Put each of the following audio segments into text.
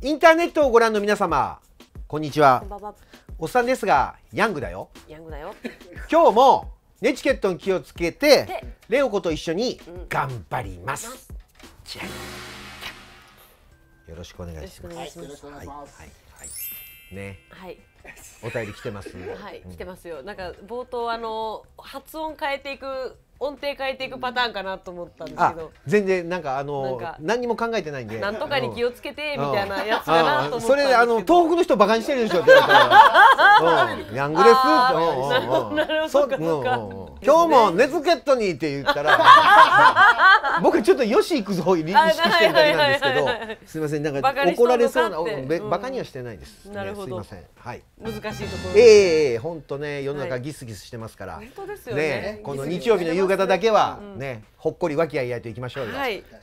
インターネットをご覧の皆様こんにちはおっさんですがヤングだよヤングだよ今日もネチケットに気をつけてレオ子と一緒に頑張ります、うん、よろしくお願いします、はい、はい、はい、ね、はい、お便り来てます、はい、来てますよなんか冒頭あの発音変えていく音程変えていくパターンかなと思ったんですけど全然なんかあの何も考えてないんでなんとかに気をつけてみたいなやつかなと思ったそれあの東北の人バカにしてるでしょ ヤングレス」ってなるほど今日もネズケットにって言ったら 僕ちょっとよし行くぞ意識してるだけなんですけどすみませんなんか怒られそうなバカにはしてないです、なるほどすみませんはい難しいところええ本当ね世の中ギスギスしてますから、本当ですよね、この日曜日の夕方だけはね、ほっこり和気あいあいといきましょうよ、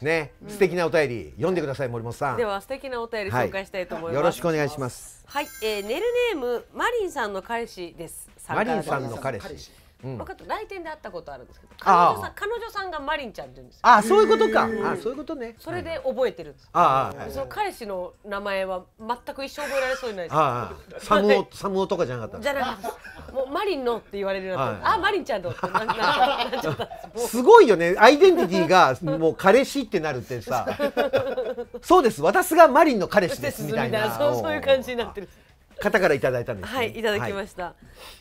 ね、素敵なお便り読んでください森本さんでは素敵なお便り紹介したいと思います、よろしくお願いしますはい、えー、ネルネームマリンさんの彼氏ですマリンさんの彼氏分かった来店で会ったことあるんですけど彼女さん彼女さんがマリンちゃんって言うんですああそういうことかあそういうことねそれで覚えてるんですああその彼氏の名前は全く一生覚えられそうにないですああサムオサムオとかじゃなかったじゃなかったもうマリンのって言われるなったあマリンちゃんのっすごいよねアイデンティティがもう彼氏ってなるってさ そうです私がマリンの彼氏ですみたいなそういう感じになってる方からいただいたんです、ね、はいいただきました、はい、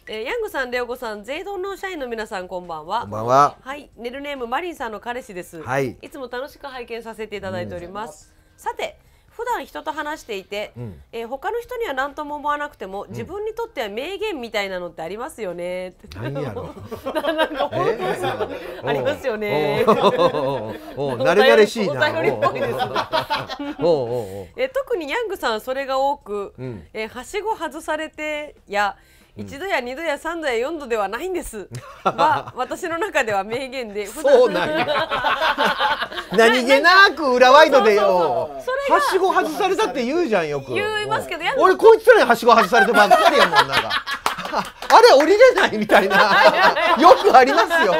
えー、ヤングさんレオコさんゼイドンの社員の皆さんこんばんはこんばんははいネルネームマリンさんの彼氏ですはいいつも楽しく拝見させていただいております、うん、さて普段人と話していて、うん、えー、他の人には何とも思わなくても、自分にとっては名言みたいなのってありますよねって。うん、なんか本当 ありますよね。おなれなれしいな。お便りっぽいです。え特にヤングさんそれが多く、うん、えはしご外されてや。一度や二度や三度や四度ではないんですは 私の中では名言で そうなんや 何気なく裏ワイドでよはしご外されたって言うじゃんよく言いますけど俺こいつらにはしご外されてばっかりやもんなんかあれ降りれないみたいなよくありますよ。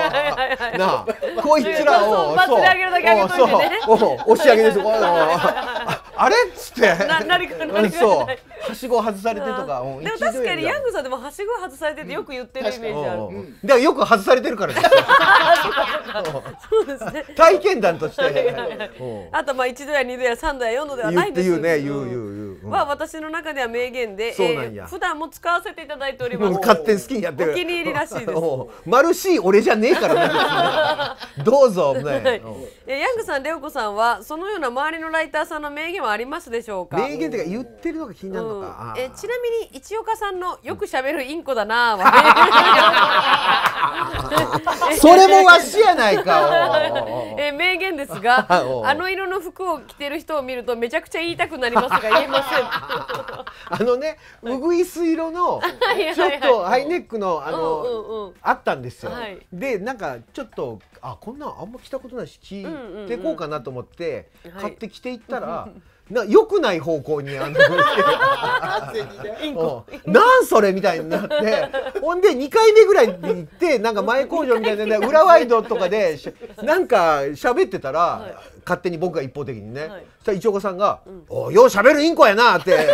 なあ、こいつらをそう、そう、押し上げです。あれっつって。な、なりか、なりか。はしご外されてとかもでも確かにヤングさんでもはしご外されててよく言ってるイメージある、うん、だからよく外されてるからですね体験談としてあとまあ1度や2度や3度や4度ではないですよね言う言う言う、うん、は私の中では名言でえー、普段も使わせていただいております勝手に好きにやってるお気に入りらしいです丸 C 俺じゃねえからね どうぞ、ねはヤングさんレオコさんはそのような周りのライターさんの名言はありますでしょうか名言ってか言ってるのが気になるのか、うん、えちなみに一岡さんのよくしゃべるインコだなは、それもわしやないか え名言ですが あの色の服を着てる人を見るとめちゃくちゃ言いたくなりますが言えませんあのねうぐいす色のちょっとハイネックのあの、あったんですよ、はい、でなんかちょっとあこんなんあんま着たことないし着てこうかなと思って、買って着ていったら、な良くない方向にあの なんそれみたいになって ほんで2回目ぐらいに行ってなんか前工場みたいな裏ワイドとかでなんか喋ってたら、はい、勝手に僕が一方的にね、はい、そしたら一岡さんが「うん、およう喋るインコやな」って。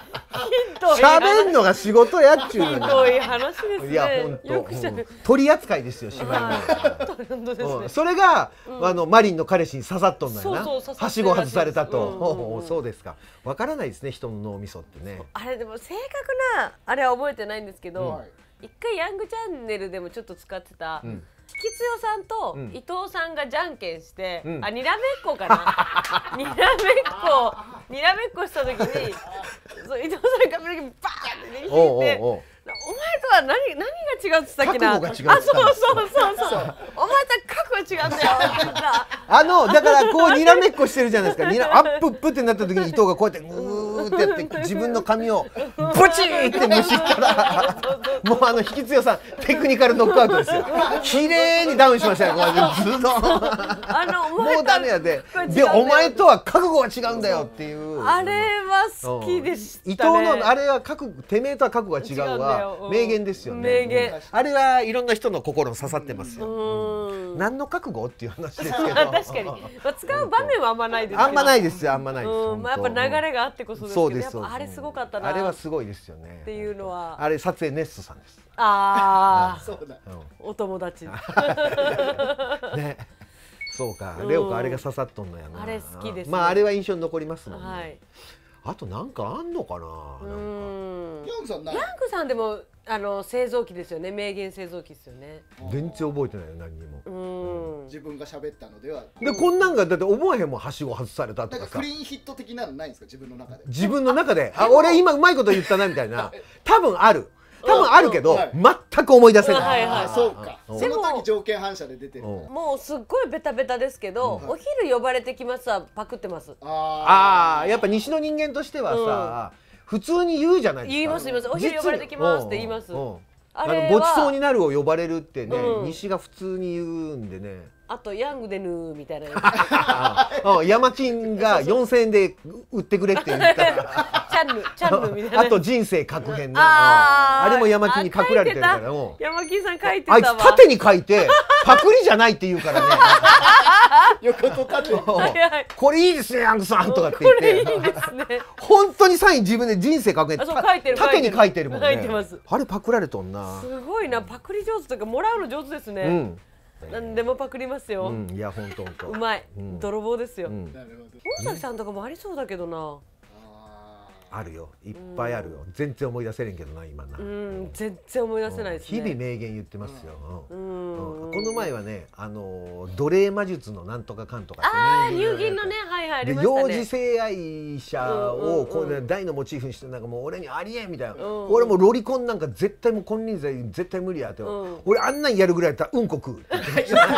喋んのが仕事やっちゅうのに。い話ですね。いや本当、うん、取扱いですよ芝居の、ね。それが、うん、あのマリンの彼氏に刺さっとんのよな。はしご外されたと。うんうんうん、そうですか。わからないですね人の脳みそってね。あれでも正確なあれは覚えてないんですけど、一、うん、回ヤングチャンネルでもちょっと使ってた。うん吉代さんと伊藤さんがじゃんけんして、うん、あにらめっこかな にらめっこにらめっこした時にそう伊藤さんがバーンって引いておお前とは何何が違うっつったっけなあそうそうそうそうお前と覚悟違うんだよ あのだからこうにらめっこしてるじゃないですかにらアップップってなった時に伊藤がこうやってうーってやって自分の髪をブチーってむしったらもうあの引き強さテクニカルノックアウトですよ綺麗にダウンしましたよずっともうダメやででお前とは覚悟は違うんだよっていうあれは好きでした、ね、伊藤のあれは覚てめえとは覚悟が違うは名言ですよね名言あれはいろんな人の心を刺さってますよ何の覚悟っていう話ですけど 確かに、まあ、使う場面はあんまないですあんまないですよあんまないです、うん、まあ、やっぱ流れがあってこそですそうですあれすごかったなあれはすごいですよねっていうのはあれ撮影ネストさんですああ、そうだ、お友達 ねそうかレオかあれが刺さっとんのやなあれ好きです、まああれは印象に残りますもんね、はいあとなんかあんのかななんかヤングさんヤングさんでもあの製造機ですよね名言製造機ですよね全然覚えてないよ何にも自分が喋ったのではでこんなんがだって思えへんもんはしご外されたとかさクリーンヒット的なのないんですか自分の中で自分の中で あ俺今うまいこと言ったなみたいな 多分ある多分あるけど、全く思い出せない、はいはい、そうかそのに条件反射で出てるもうすっごいベタベタですけど、お昼呼ばれてきますはパクってますああやっぱ西の人間としてはさ、普通に言うじゃないですか言います言いますお昼呼ばれてきますって言います、あのごちそうになるを呼ばれるってね、うん、西が普通に言うんでねあとヤングでぬーみたいなやつうん山賃が四千円で売ってくれって言ったら チャンヌチャンヌみたいなあと人生格変なあれも山金に隠られてるから山金さん書いてたあいつ縦に書いてパクリじゃないって言うからね 横と縦これいいですねヤングさんとかって言ってこれいいですね本当にサイン自分で人生格変縦に書いてるもんねあれパクられとんなすごいなパクリ上手とかもらうの上手ですね、うん何でもパクりますよ、うん、いや本当うまい、泥棒ですよ、うん、さんとかもありそうだけどなあるよいっぱいあるよ、全然思い出せれんけどな今な、うん、全然思い出せない、ね、日々名言言ってますよ、うん、うん、この前はねあの奴隷魔術のなんとかかんとかって、ね、あ入銀のねはいはいありましたね幼児性愛者をこう、ね、大のモチーフにしてなんかもう俺にありえんみたいな、俺もロリコンなんか絶対もう金輪際絶対無理やって、俺あんなんやるぐらいやったらうんこ食うって言ってた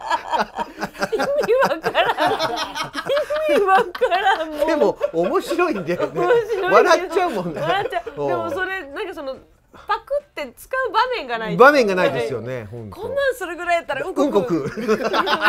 わからん意味わからんでも面白いんだよね笑っちゃうもんねでもそれなんかそのパクって使う場面がない場面がないですよね、こんなんするぐらいやったらうんこく、うん、全然意味わからん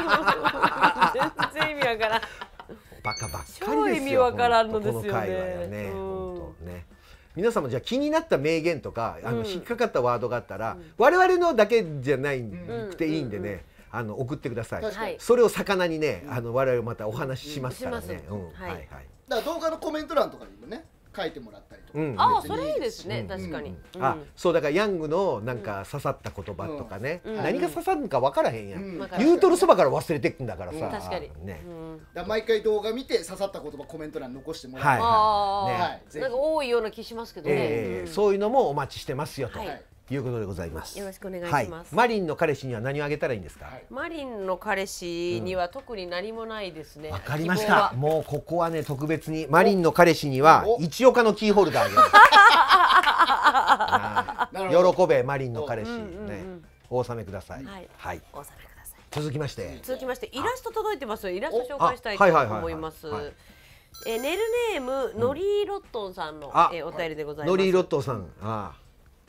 バカばっかり意味わからんのですよねね、本当ね皆さんもじゃあ気になった名言とかあの引っかかったワードがあったら、うん、我々のだけじゃないくていいんでね、あの送ってください。それを魚にね、あの我々またお話ししますからね。はいはいだから動画のコメント欄とかにもね書いてもらったりとか、ああ、それいいですね、確かに。うあ、そうだからヤングのなんか刺さった言葉とかね、何が刺さるかわからへんやん、うん言うとるそばから忘れてくんだからさ、確かにね、だ毎回動画見て刺さった言葉コメント欄残してもらっはいはいぜなんか多いような気しますけどね。えそういうのもお待ちしてますよと、はいいうことでございます。よろしくお願いします。はい、マリンの彼氏には何をあげたらいいんですか。はい、マリンの彼氏には特に何もないですね。わ、うん、かりました。もうここはね特別にマリンの彼氏には一岡のキーホルダーあげます。あ喜べマリンの彼氏、ね、うんうん、お納めください。はい。はい、お納めください。続きまして。続きましてイラスト届いてますイラスト紹介したいと思います。えネルネーム、ノリーロットンさんの、えお便りでございます。ノリーロットンさん。ああ。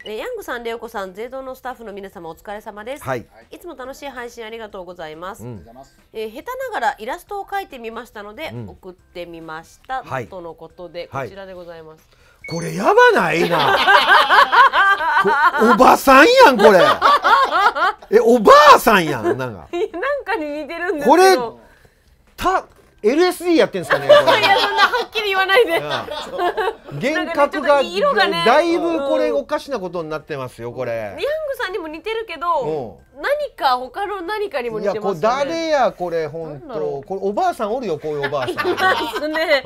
えヤングさん、レオコさん、ゼイドのスタッフの皆様お疲れ様です、はい。いつも楽しい配信ありがとうございます。うんえー下手ながらイラストを描いてみましたので、うん送ってみました、はいとのことでこちらでございます。これやばないな こおばさんやんこれえおばあさんやんなんか なんかに似てるんですけこれた LSD やってんですかね いやそんなはっきり言わないで 幻覚が色がねだいぶこれおかしなことになってますよこれリャングさんにも似てるけど何か他の何かにも似てますね誰やこれ本当これおばあさんおるよこういうおばあさんいま すね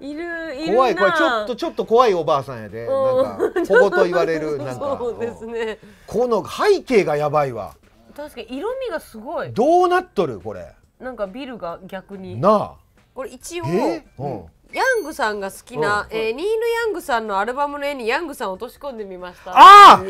いるいる怖いこれちょっとちょっと怖いおばあさんやでなんか保護と言われるなんかそうですねこの背景がやばいわ確かに色味がすごいどうなっとるこれなんかビルが逆になあこれ一応、ヤングさんが好きな、うん、えー、ニール・ヤングさんのアルバムの絵にヤングさん落とし込んでみましたああ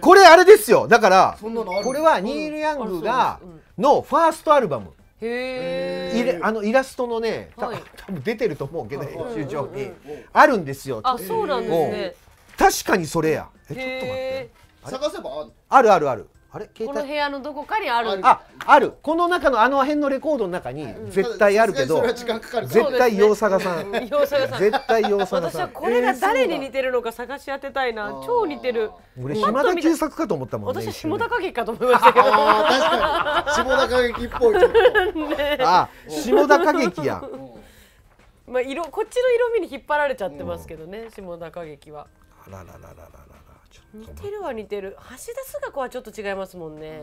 これあれですよだからこれはニール・ヤングがのファーストアルバム、へれあのイラストのね、はい、多分出てると思うけど、編集長に、あるんですよあそうなんですね確かにそれやえちょっと待って探せばあるあるあるあるあれこの部屋のどこかにあるああるこの中のあの辺のレコードの中に絶対あるけど、絶対洋佐賀さん、ね、絶対洋佐賀さんこれが誰に似てるのか探し当てたいな超似てる俺島田久作かと思ったもんね私下高劇かと思いましたけど確かに下高劇っぽいねあ下高劇やまあ色こっちの色味に引っ張られちゃってますけどね下高劇はあらららららら似てるは似てる橋田壽賀子はちょっと違いますもんね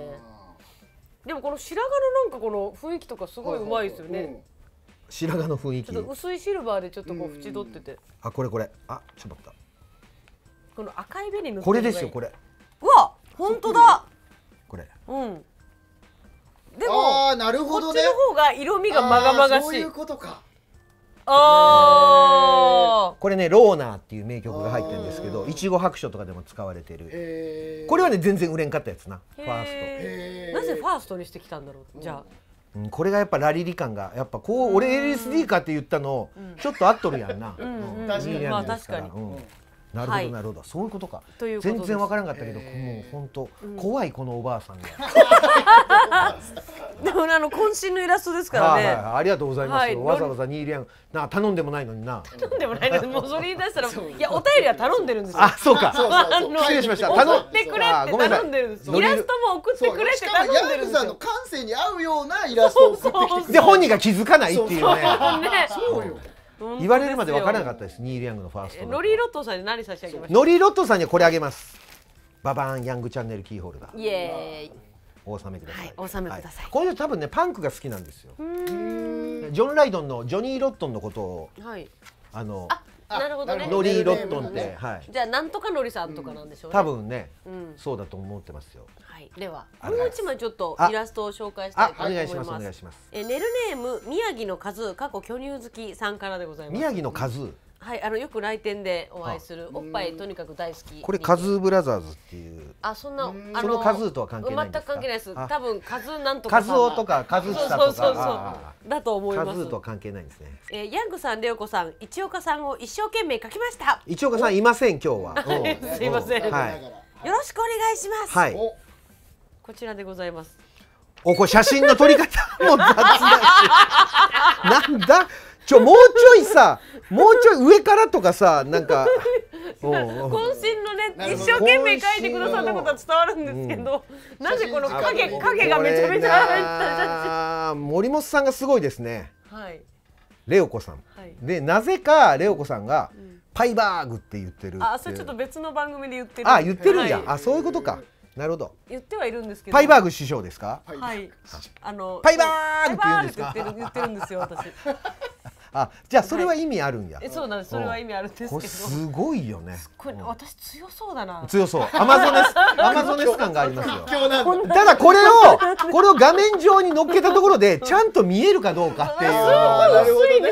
でもこの白髪のなんかこの雰囲気とかすごいうまいですよね、うん、白髪の雰囲気ちょっと薄いシルバーでちょっとこう縁取っててあこれこれあちょっと待ったこの赤い紅のこれですよこれうわ本当だこれうんでもあなるほど、ね、こっちの方が色味がまがまがしいそういうことかこれね「ローナー」っていう名曲が入ってるんですけどいちご白書とかでも使われてるこれはね全然売れんかったやつなファーストなぜファーストにしてきたんだろうじゃあ、うん、これがやっぱラリリ感がやっぱこう俺 LSD かって言ったのちょっと合っとるやんな。確かに。まあ確かに。うんなるほどなるほど、そういうことか全然わからなかったけど、もう本当、怖いこのおばあさん でもあの渾身のイラストですからねありがとうございます、わざわざニーリアンな頼んでもないのにな頼んでもないのにもうそれ言出したらいやお便りは頼んでるんですあそうか 失礼しました頼んでくれって頼んでるんですイラストも送ってくれって頼んでるんですよ感性に合うようなイラストで本人が気づかないっていうねそうよ言われるまで分からなかったですニール・ヤングのファーストノリロットさんに何差し上げますノリロットさんにこれあげますババーンヤングチャンネルキーホルダーイエーイお納めください、はい、お納めください、はい、これ人多分ねパンクが好きなんですよジョン・ライドンのジョニー・ロットンのことを、はい、あのあなるほどね。ノリロットンって、ね、はい。じゃあなんとかノリさんとかなんでしょうね。多分ね、うん、そうだと思ってますよ。いではもう一枚ちょっとイラストを紹介したいと思いますお願いしますお願いしますえネルネーム宮城の数、過去巨乳好きさんからでございます宮城の数。はい、あのよく来店でお会いするおっぱいとにかく大好きこれカズーブラザーズっていうあそんなあのカズーとは関係ない全く関係ないです多分カズーなんとかカズオとかカズーとかそうそうそうだと思いますカズーとは関係ないんですね、えー、ヤングさんレオコさん一岡さんを一生懸命書きました一岡さんいません今日は すいません、はい、よろしくお願いしますはいこちらでございますおこ写真の撮り方も雑だしなんだちょもうちょいさもうちょい上からとかさなんか 渾身のね一生懸命書いてくださったことは伝わるんですけど、うん、なぜこの影影がめちゃめちゃ入った森本さんがすごいですね、はい、レオコさん、はい、でなぜかレオコさんが、パイバーグって言ってるあそれちょっと別の番組で言ってるあ言ってるんや、はい、あそういうことか、なるほど。言ってはいるんですけど。パイバーグ師匠ですか。はい。あの。パイバーグって言うんですか。言ってる、ってるんですよ、私。あ、じゃあそれは意味あるんや。はい、そうなんです。それは意味あるんですけど。すごいよね。これ私強そうだな。強そう。アマゾネスアマゾネス感がありますよ。ただこれをこれを画面上に乗っけたところでちゃんと見えるかどうかっていう。す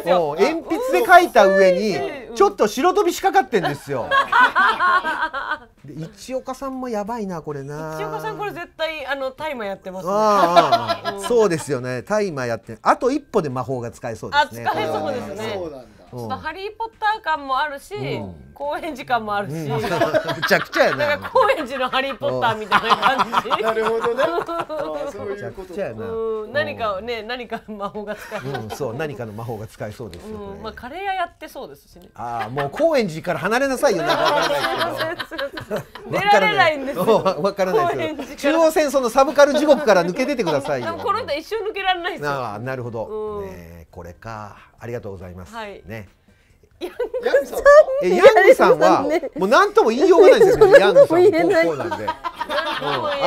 ごい鉛筆で書いた上にちょっと白飛びしかかってんですよ。一岡さんもやばいなこれな一岡さんこれ絶対あのタイマーやってますねああ、そうですよねタイマーやってあと一歩で魔法が使えそうですね使えそうですねちょっとハリー・ポッター感もあるし、高円寺感もあるし、めちゃくちゃやな。なんか高円寺のハリー・ポッターみたいな感じ。なるほどね。そういうことか。うん、何かね、何か魔法が使えそう。うん、そう、何かの魔法が使えそうですよ。うん、まあカレー屋やってそうですしね。ああ、もう高円寺から離れなさいよ。なからないけど。出られないんですよ。わからないですよ。中央線そのサブカル地獄から抜け出てくださいよ。この人一生抜けられないですよ。ああ、なるほど。ね。これかありがとうございます、はい、ねヤングさんえヤングさんは、もう何とも言いようがないですよね ヤングさんこうなんで、う ん、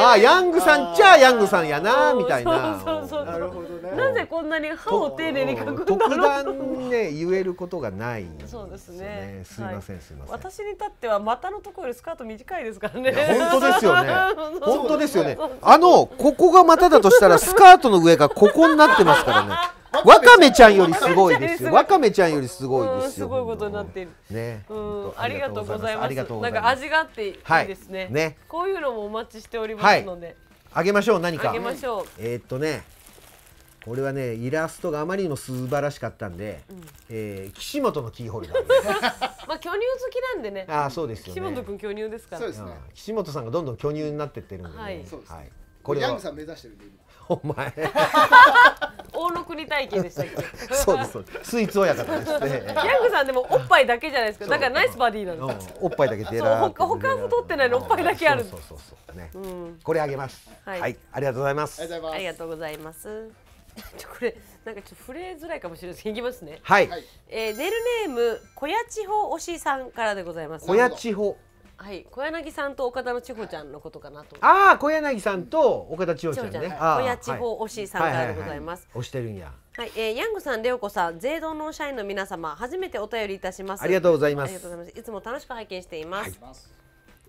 あヤングさんじちゃヤングさんやなみたいななるほどなぜこんなに歯を丁寧に描くんだろうね言えることがない、ね、そうですねすいません、はい、すいません私に至っては股のところよりスカート短いですからね本当ですよね 本当ですよねあのここが股だとしたらスカートの上がここになってますからねわかめちゃんよりすごいですよ。わかめちゃんよりすごいですよ。すごいことになっている。ね。うん、ありがとうございます。なんか味があっていいですね。はい、ね。こういうのもお待ちしておりますので。あ、はい、げましょう。何か。あげましょう。えー、っとね。これはねイラストがあまりにも素晴らしかったんで、うん、えー、岸本のキーホルダー まあ巨乳好きなんでねああそうですよ、ね、岸本君巨乳ですから、ねうん、岸本さんがどんどん巨乳になってってるんで、ね、はい、はい、これヤングさん目指してるんでお前大野国体験でしたっけそうですそうですスイーツ親方ですねヤ ングさんでもおっぱいだけじゃないですかだからナイスバディなの、うん、おっぱいだけでらほかほか太ってないのおっぱいだけあるそうそうそうね、うん、これあげます、はい、はい、ありがとうございますありがとうございます ちょこれなんかちょっと触れづらいかもしれないですいきますねはい、えー、ネルネーム小屋千穂推しさんからでございます小屋千穂はい小柳さんと岡田の千穂ちゃんのことかなとああ小柳さんと岡田千穂ちゃんね、ね、小屋千穂推しさんからでございます、はいはいはい、推してるんやはい、えー、ヤングさん、レオコさん、税道の社員の皆様、初めてお便りいたします。ありがとうございます。いますいつも楽しく拝見しています。はい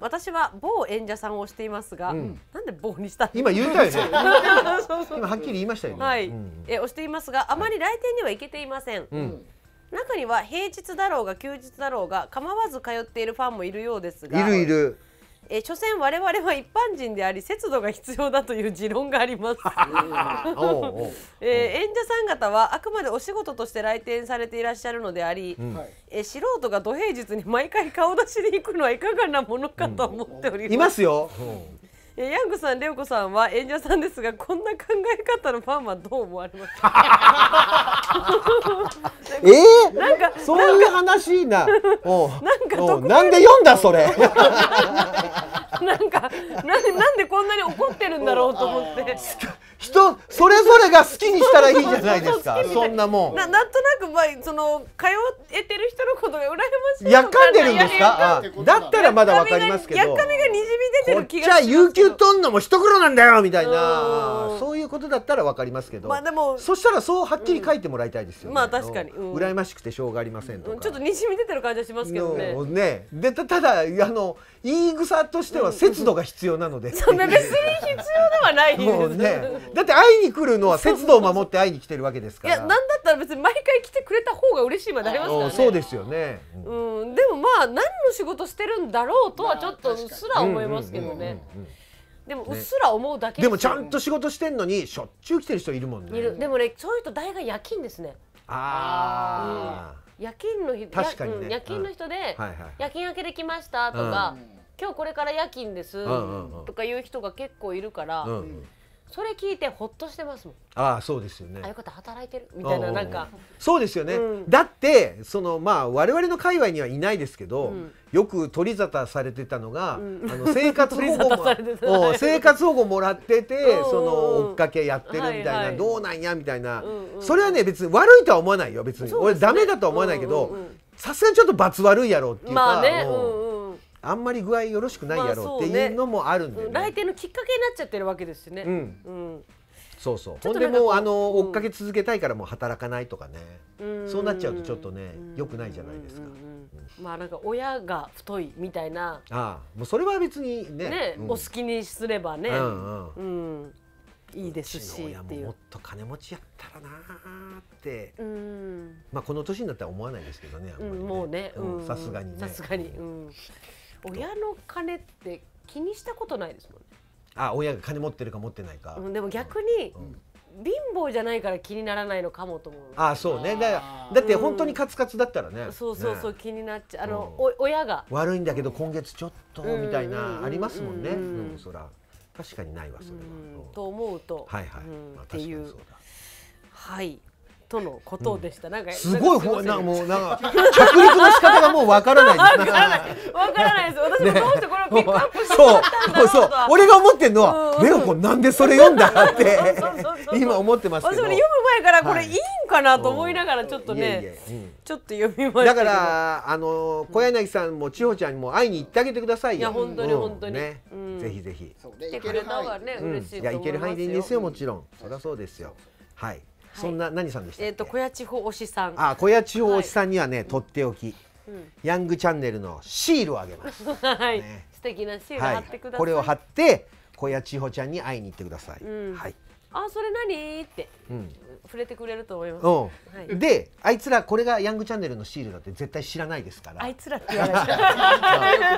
私は某演者さんをしていますが、うん、なんで某にした今言 うたよね今はっきり言いましたよね、はいうん、え押していますがあまり来店には行けていません、うん、中には平日だろうが休日だろうが構わず通っているファンもいるようですがいるいるえー、所詮我々は一般人であり節度が必要だという持論があります、え演者さん方はあくまでお仕事として来店されていらっしゃるのであり、うん、えー、素人が土平日に毎回顔出しに行くのはいかがなものかと思っております、うん、いますよ、うんえヤングさん、レオコさんは演者さんですが、こんな考え方のファンはどう思われますか。ええー、なんか、そういう話な。おなんかお、なんで読んだ、それ。なんか、なんで、なんでこんなに怒ってるんだろうと思って。人それぞれが好きにしたらいいじゃないですかそんなもんなんとなくまあその通えてる人のことが羨ましいやかんでるんですかだったらまだわかりますけどやっかみがにじみ出てる気がじゃあ有給取んのも一苦労なんだよみたいなそういうことだったらわかりますけどまあでもそしたらそうはっきり書いてもらいたいですよ、ねうん、まあ確かに、うん、羨ましくてしょうがありませんと、うちょっとにじみ出てる感じはしますけどねねでただあの言い草としては節度が必要なので、う ん、な別に必要ではないですねだって会いに来るのは節度を守って会いに来てるわけですからいやなんだったら別に毎回来てくれた方が嬉しいまでありますからねそうですよね、うん、でもまあ何の仕事してるんだろうとはちょっとうっすら思いますけどねでもうっすら思うだけで,、もちゃんと仕事してんのにしょっちゅう来てる人いるもんねいるでもねそういう人大概夜勤ですねああ、夜勤の日確かに、ね、夜勤の人で、夜勤明けで来ましたとか、今日これから夜勤ですとかいう人が結構いるから、うんそれ聞いてほっとしてますもんああそうですよねあよかった働いてるみたいななんかそうですよね、うん、だってそのまあ我々の界隈にはいないですけど、うん、よく取り沙汰されてたのが、うん、あの生活保護も 生活保護もらっててその追っかけやってるみたいな、はいはい、どうなんやみたいな、うんうん、それはね別に悪いとは思わないよ別に、ね、俺ダメだとは思わないけどさすが、にちょっと罰悪いやろっていうか、まあね、うんうんあんまり具合よろしくないやろうっていうのもあるんで、ねまあね、来店のきっかけになっちゃってるわけですね、うん、うん、そうそうほんでもうあの、追っかけ続けたいからもう働かないとかね、うん、そうなっちゃうとちょっとねよくないじゃないですか。まあなんか親が太いみたいなああもうそれは別にね、ねうん、お好きにすればね、うんうんうん、いいですし親ももっと金持ちやったらなーって、うん、まあこの年になったら思わないですけどねあんまりね、うん、もうねさすがにね。さすがに、うん親の金って気にしたことないですもんねあ親が金持ってるか持ってないか、うん、でも逆に、うん、貧乏じゃないから気にならないのかもと思うあそうねだだって本当にカツカツだったらね、うん、そうそうそう、ね、気になっちゃうあの、お親が悪いんだけど今月ちょっとみたいなありますもんね、うんそら確かにないわそれは、と思うと、はいはいまあ、かにそうはいとのことでした。なんかすごいほなんかもうなんか着陸の仕方がもうわからないわからない。わからないです。私もどうしてこれをピックアップしてそうそう。俺が思ってんのはレオコなんでそれ読んだって今思ってますけど。私も読む前からこれいいんかなと思いながらちょっとねちょっと読みました。だからあの小柳さんも千穂ちゃんも会いに行ってあげてくださいよ。いや本当に本当に。ぜひぜひ。来てくれたね嬉しいと思いますよ。いや行ける範囲でいいんですよもちろん。そりゃそうですよ。はい。そんな何さんでしたえっ、と小屋地方おしさん。あ小屋地方おしさんにはね、とっておき、ヤングチャンネルのシールをあげます。はい、素敵なシール貼ってください。これを貼って小屋千穂ちゃんに会いに行ってください。はい。あそれ何って、うん、触れてくれると思います、はい、であいつらこれがヤングチャンネルのシールだって絶対知らないですからあいつらって言われ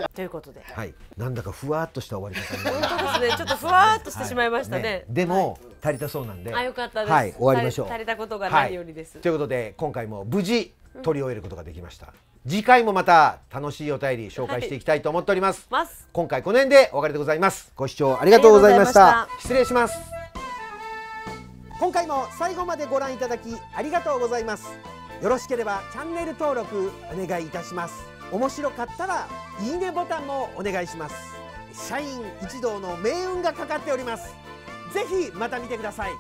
いということで、はい、なんだかふわっとした終わり方本当ですねちょっとふわっとしてしまいましたねはいね、でも、足りたそうなんであよかったです、はい、終わりましょう足りたことがないよりです、ということで今回も無事取り終えることができました、うん、次回もまた楽しいお便り紹介していきたいと思っております、今回この辺でお別れでございますご視聴ありがとうございました失礼します今回も最後までご覧いただきありがとうございますよろしければチャンネル登録お願いいたします面白かったらいいねボタンもお願いします社員一同の命運がかかっておりますぜひまた見てください